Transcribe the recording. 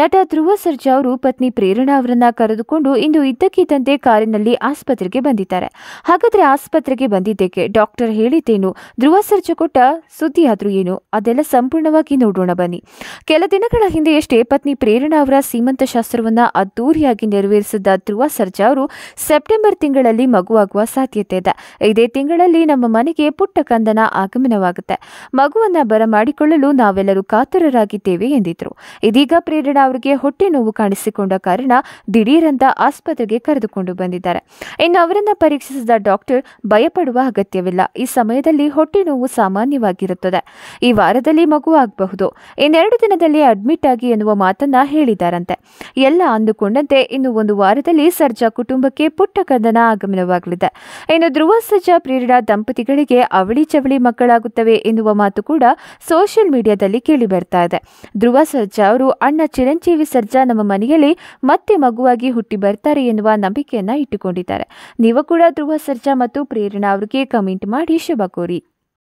ನಟ ಧ್ರುವ ಸರ್ಜಾ ಅವರು ಪತ್ನಿ ಪ್ರೇರಣಾ ಅವರನ್ನ ಕರೆದುಕೊಂಡು ಇಂದು ಇದ್ದಕ್ಕಿದ್ದಂತೆ ಕಾರಿನಲ್ಲಿ ಆಸ್ಪತ್ರೆಗೆ ಬಂದಿದ್ದಾರೆ ಹಾಗಾದ್ರೆ ಆಸ್ಪತ್ರೆಗೆ ಬಂದಿದ್ದಕ್ಕೆ ಡಾಕ್ಟರ್ ಹೇಳಿದ್ದೇನು ಧ್ರುವ ಸರ್ಜಾ ಕೊಟ್ಟ ಸುದ್ದಿ ಏನು ಅದೆಲ್ಲ ಸಂಪೂರ್ಣವಾಗಿ ನೋಡೋಣ ಬನ್ನಿ ಕೆಲ ದಿನಗಳ ಹಿಂದೆಯಷ್ಟೇ ಪತ್ನಿ ಪ್ರೇರಣಾ ಅವರ ಸೀಮಂತ ಶಾಸ್ತ್ರವನ್ನ ಅದ್ದೂರಿಯಾಗಿ ನೆರವೇರಿಸಿದ್ದ ಧ್ರುವ ಸರ್ಜಾ ಅವರು ಸೆಪ್ಟೆಂಬರ್ ತಿಂಗಳಲ್ಲಿ ಮಗುವಾಗುವ ಸಾಧ್ಯತೆ ಇದೆ ಇದೇ ತಿಂಗಳಲ್ಲಿ ನಮ್ಮ ಮನೆಗೆ ಪುಟ್ಟ ಕಂದನ ಆಗಮನವಾಗುತ್ತೆ ಮಗುವನ್ನ ಬರಮಾಡಿಕೊಳ್ಳಲು ನಾವೆಲ್ಲರೂ ಕಾತುರರಾಗಿದ್ದೇವೆ ಎಂದಿದ್ರು ಇದೀಗ ಪ್ರೇರಣಾ ಅವರಿಗೆ ಹೊಟ್ಟೆ ನೋವು ಕಾಣಿಸಿಕೊಂಡ ಕಾರಣ ದಿಢೀರಂತ ಆಸ್ಪತ್ರೆಗೆ ಕರೆದುಕೊಂಡು ಬಂದಿದ್ದಾರೆ ಇನ್ನು ಅವರನ್ನ ಪರೀಕ್ಷಿಸಿದ ಡಾಕ್ಟರ್ ಭಯಪಡುವ ಅಗತ್ಯವಿಲ್ಲ ಈ ಸಮಯದಲ್ಲಿ ಹೊಟ್ಟೆ ನೋವು ಸಾಮಾನ್ಯವಾಗಿರುತ್ತದೆ ಈ ವಾರದಲ್ಲಿ ಮಗು ಆಗಬಹುದು ಇನ್ನೆರಡು ದಿನದಲ್ಲಿ ಅಡ್ಮಿಟ್ ಆಗಿ ಎನ್ನುವ ಮಾತನ್ನ ಹೇಳಿದಾರಂತೆ ಎಲ್ಲ ಅಂದುಕೊಂಡಂತೆ ಇನ್ನು ಒಂದು ವಾರದಲ್ಲಿ ಸರ್ಜಾ ಕುಟುಂಬಕ್ಕೆ ಪುಟ್ಟ ಕಂದನ ಆಗಮನವಾಗಲಿದೆ ಇನ್ನು ಧ್ರುವ ಸರ್ಜಾ ಪ್ರೇರಣಾ ದಂಪತಿಗಳಿಗೆ ಅವಳಿ ಚವಳಿ ಮಕ್ಕಳಾಗುತ್ತವೆ ಎನ್ನುವ ಮಾತು ಕೂಡ ಸೋಷಿಯಲ್ ಮೀಡಿಯಾದಲ್ಲಿ ಕೇಳಿ ಬರ್ತಾ ಇದೆ ಧ್ರುವ ಸರ್ಜಾ ಅವರು ಅಣ್ಣ ಚಿರಂಜೀವಿ ಸರ್ಜಾ ನಮ್ಮ ಮನೆಯಲ್ಲಿ ಮತ್ತೆ ಮಗುವಾಗಿ ಹುಟ್ಟಿ ಬರ್ತಾರೆ ಎನ್ನುವ ನಂಬಿಕೆಯನ್ನ ಇಟ್ಟುಕೊಂಡಿದ್ದಾರೆ ನೀವು ಕೂಡ ಧ್ರುವ ಸರ್ಜಾ ಮತ್ತು ಪ್ರೇರಣಾ ಅವರಿಗೆ ಕಮೆಂಟ್ ಮಾಡಿ ಶುಭ ಕೋರಿ